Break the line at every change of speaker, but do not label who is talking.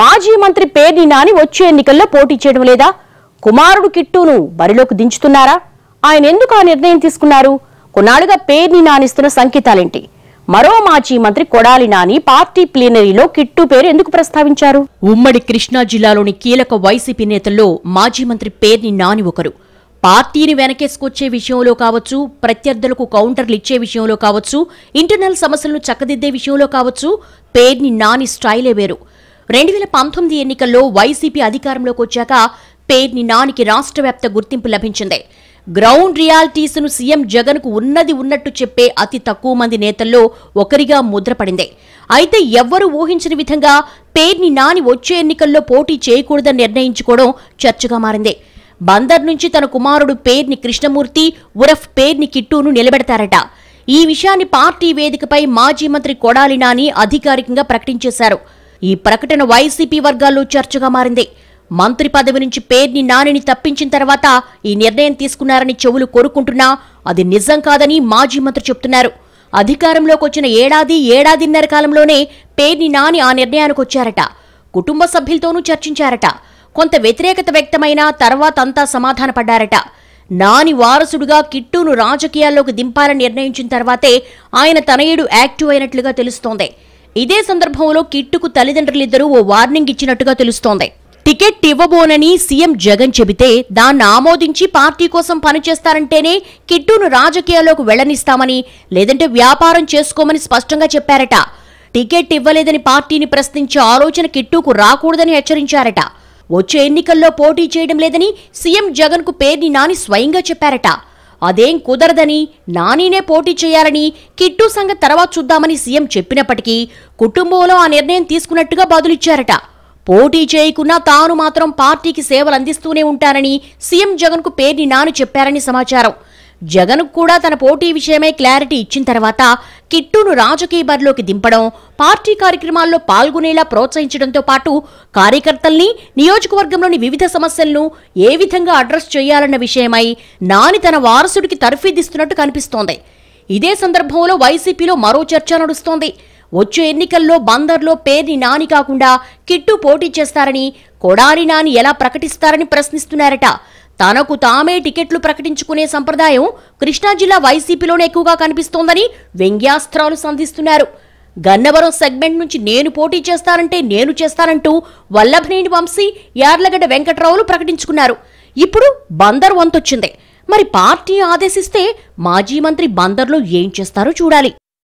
మాజీ మంత్రి పేర్ని నాని వచ్చే ఎన్నికల్లో పోటీ చేయడం లేదా కుమారుడు కిట్టును బరిలోకి దించుతున్నారా ఆయన ఎందుకు ఆ నిర్ణయం తీసుకున్నారు కొన్నాళ్లుగా పేర్ని నానిస్తున్న సంకేతాలేంటి మరో మాజీ మంత్రి కొడాలి నాని పార్టీ ప్లీనరీలో కిట్టు పేరు ఎందుకు ప్రస్తావించారు ఉమ్మడి కృష్ణా జిల్లాలోని కీలక వైసీపీ నేతల్లో మాజీ మంత్రి పేర్ని నాని ఒకరు పార్టీని వెనకేసుకొచ్చే విషయంలో కావచ్చు ప్రత్యర్థులకు కౌంటర్లు ఇచ్చే విషయంలో కావచ్చు ఇంటర్నల్ సమస్యలను చక్కదిద్దే విషయంలో కావచ్చు పేర్ని నాని స్టైలే వేరు రెండు వేల పంతొమ్మిది ఎన్నికల్లో వైసీపీ అధికారంలోకి వచ్చాక పేర్ని నానికి రాష్ట్ర వ్యాప్త గుర్తింపు లభించింది గ్రౌండ్ రియాలిటీస్ను సీఎం జగన్కు ఉన్నది ఉన్నట్టు చెప్పే అతి తక్కువ మంది నేతల్లో ఒకరిగా ముద్రపడింది అయితే ఎవ్వరూ ఊహించని విధంగా పేర్ని నాని వచ్చే ఎన్నికల్లో పోటీ చేయకూడదని నిర్ణయించుకోవడం చర్చగా మారింది బందర్ నుంచి తన కుమారుడు పేర్ని కృష్ణమూర్తి ఉరఫ్ పేర్ని కిట్టూను నిలబెడతారట ఈ విషయాన్ని పార్టీ వేదికపై మాజీ మంత్రి కొడాలి నాని అధికారికంగా ప్రకటించేశారు ఈ ప్రకటన వైసీపీ వర్గాల్లో చర్చగా మారింది మంత్రి పదవి నుంచి పేర్ని నానిని తప్పించిన తర్వాత ఈ నిర్ణయం తీసుకున్నారని చెవులు కోరుకుంటున్నా అది నిజం కాదని మాజీ మంత్రి చెప్తున్నారు అధికారంలోకి వచ్చిన ఏడాది ఏడాదిన్నర కాలంలోనే పేర్ని నాని ఆ నిర్ణయానికి వచ్చారట కుటుంబ సభ్యులతోనూ చర్చించారట కొంత వ్యతిరేకత వ్యక్తమైన తర్వాత అంతా సమాధానపడ్డారట నాని వారసుడుగా కిట్టును రాజకీయాల్లోకి దింపాలని నిర్ణయించిన తర్వాతే ఆయన తనయుడు యాక్టివ్ అయినట్లుగా తెలుస్తోంది ఇదే సందర్భంలో కిట్టుకు తల్లిదండ్రులిద్దరూ ఓ వార్నింగ్ ఇచ్చినట్టుగా తెలుస్తోంది టికెట్ ఇవ్వబోనని సీఎం జగన్ చెబితే దాన్ని ఆమోదించి పార్టీ కోసం పనిచేస్తారంటేనే కిట్టును రాజకీయాల్లోకి వెళ్లనిస్తామని లేదంటే వ్యాపారం చేసుకోమని స్పష్టంగా చెప్పారట టికెట్ ఇవ్వలేదని పార్టీని ప్రశ్నించే ఆలోచన కిట్టుకు రాకూడదని హెచ్చరించారట వచ్చే ఎన్నికల్లో పోటీ చేయడం లేదని సీఎం జగన్కు పేర్ని నాని స్వయంగా చెప్పారట అదేం కుదరదని నానీనే పోటీ చేయాలని కిట్టు సంగతి తర్వాత చూద్దామని సీఎం చెప్పినప్పటికీ కుటుంబంలో ఆ నిర్ణయం తీసుకున్నట్టుగా బదులిచ్చారట పోటీ చేయకున్నా తాను మాత్రం పార్టీకి సేవలు అందిస్తూనే ఉంటానని సీఎం జగన్కు పేర్ని నాను చెప్పారని సమాచారం జగన్ కూడా తన పోటీ విషయమే క్లారిటీ ఇచ్చిన తర్వాత కిట్టును రాజకీయ బరిలోకి దింపడం పార్టీ కార్యక్రమాల్లో పాల్గొనేలా ప్రోత్సహించడంతో పాటు కార్యకర్తల్ని నియోజకవర్గంలోని వివిధ సమస్యలను ఏ విధంగా అడ్రస్ చేయాలన్న విషయమై నాని తన వారసుడికి తర్ఫీదిస్తున్నట్టు కనిపిస్తోంది ఇదే సందర్భంలో వైసీపీలో మరో చర్చ నడుస్తోంది వచ్చే ఎన్నికల్లో బందర్లో పేర్ని నాని కాకుండా కిట్టు పోటీ చేస్తారని కొడారి నాని ఎలా ప్రకటిస్తారని ప్రశ్నిస్తున్నారట తనకు తామే టికెట్లు ప్రకటించుకునే సంప్రదాయం కృష్ణా జిల్లా వైసీపీలోనే ఎక్కువగా కనిపిస్తోందని వ్యంగ్యాస్త్రాలు సంధిస్తున్నారు గన్నవరం సెగ్మెంట్ నుంచి నేను పోటీ చేస్తానంటే నేను చేస్తానంటూ వల్లభనేని వంశీ యార్లగడ్డ వెంకట్రావులు ప్రకటించుకున్నారు ఇప్పుడు బందర్ వంతొచ్చింది మరి పార్టీ ఆదేశిస్తే మాజీ మంత్రి బందర్లో ఏం చేస్తారో చూడాలి